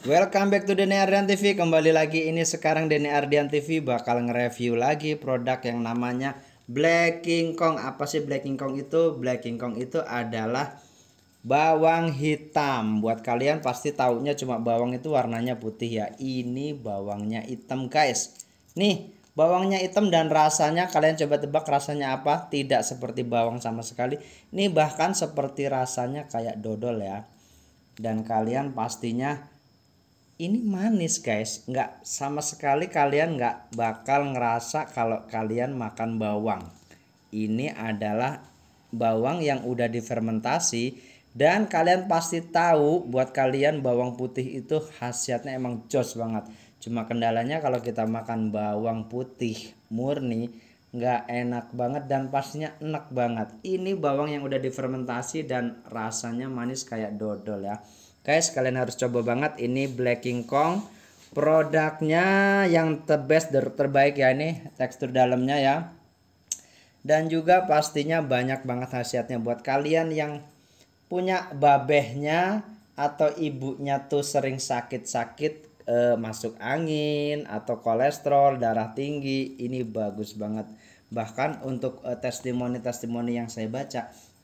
Welcome back to Deni Ardian TV Kembali lagi ini sekarang Deni Ardian TV bakal nge-review lagi produk yang namanya Black King Kong Apa sih Black King Kong itu? Black King Kong itu adalah bawang hitam Buat kalian pasti taunya cuma bawang itu warnanya putih ya Ini bawangnya hitam guys Nih bawangnya hitam dan rasanya kalian coba tebak rasanya apa? Tidak seperti bawang sama sekali Ini bahkan seperti rasanya kayak dodol ya Dan kalian pastinya ini manis guys nggak sama sekali kalian nggak bakal ngerasa kalau kalian makan bawang ini adalah bawang yang udah difermentasi dan kalian pasti tahu buat kalian bawang putih itu khasiatnya emang jos banget cuma kendalanya kalau kita makan bawang putih murni nggak enak banget dan pastinya enak banget ini bawang yang udah difermentasi dan rasanya manis kayak dodol ya guys kalian harus coba banget ini Black King Kong produknya yang the best ter terbaik ya ini tekstur dalamnya ya dan juga pastinya banyak banget khasiatnya buat kalian yang punya babehnya atau ibunya tuh sering sakit-sakit eh, masuk angin atau kolesterol darah tinggi ini bagus banget bahkan untuk eh, testimoni testimoni testimoni yang saya baca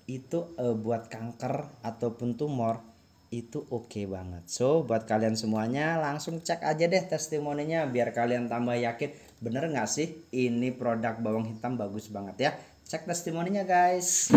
itu eh, buat kanker ataupun tumor itu oke okay banget. So buat kalian semuanya langsung cek aja deh testimoninya biar kalian tambah yakin bener gak sih ini produk bawang hitam bagus banget ya. Cek testimoninya guys.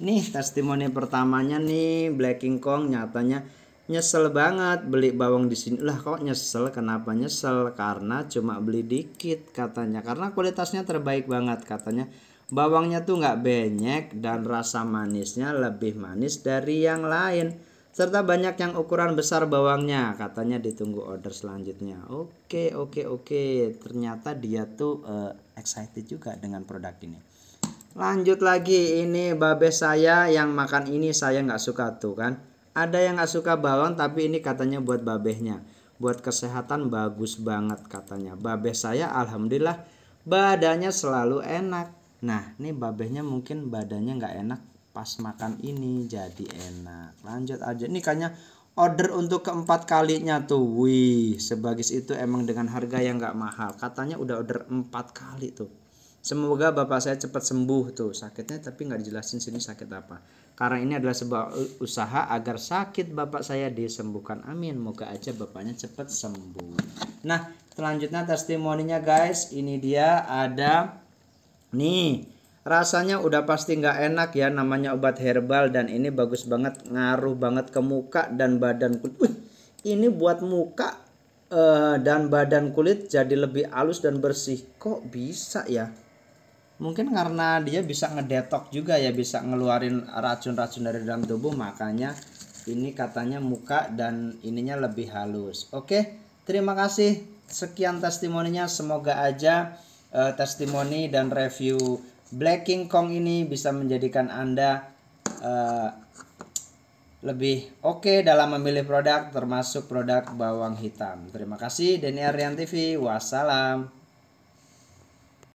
Nih testimoni pertamanya nih Black King Kong nyatanya nyesel banget beli bawang di sini lah kok nyesel kenapa nyesel karena cuma beli dikit katanya karena kualitasnya terbaik banget katanya bawangnya tuh nggak banyak dan rasa manisnya lebih manis dari yang lain serta banyak yang ukuran besar bawangnya. Katanya ditunggu order selanjutnya. Oke, oke, oke. Ternyata dia tuh uh, excited juga dengan produk ini. Lanjut lagi ini babe saya yang makan ini saya nggak suka tuh kan. Ada yang nggak suka bawang tapi ini katanya buat babehnya. Buat kesehatan bagus banget katanya. babe saya alhamdulillah badannya selalu enak. Nah, ini babehnya mungkin badannya nggak enak, pas makan ini jadi enak lanjut aja ini kayaknya order untuk keempat kalinya tuh wih sebagus itu emang dengan harga yang gak mahal katanya udah order empat kali tuh semoga bapak saya cepat sembuh tuh sakitnya tapi gak dijelasin sini sakit apa karena ini adalah sebuah usaha agar sakit bapak saya disembuhkan amin moga aja bapaknya cepat sembuh nah selanjutnya testimoninya guys ini dia ada nih rasanya udah pasti nggak enak ya namanya obat herbal dan ini bagus banget ngaruh banget ke muka dan badan kulit ini buat muka uh, dan badan kulit jadi lebih halus dan bersih kok bisa ya mungkin karena dia bisa ngedetok juga ya bisa ngeluarin racun-racun dari dalam tubuh makanya ini katanya muka dan ininya lebih halus oke terima kasih sekian testimoninya semoga aja uh, testimoni dan review Black King Kong ini bisa menjadikan Anda uh, lebih oke okay dalam memilih produk termasuk produk bawang hitam. Terima kasih Denny Aryan TV. Wassalam.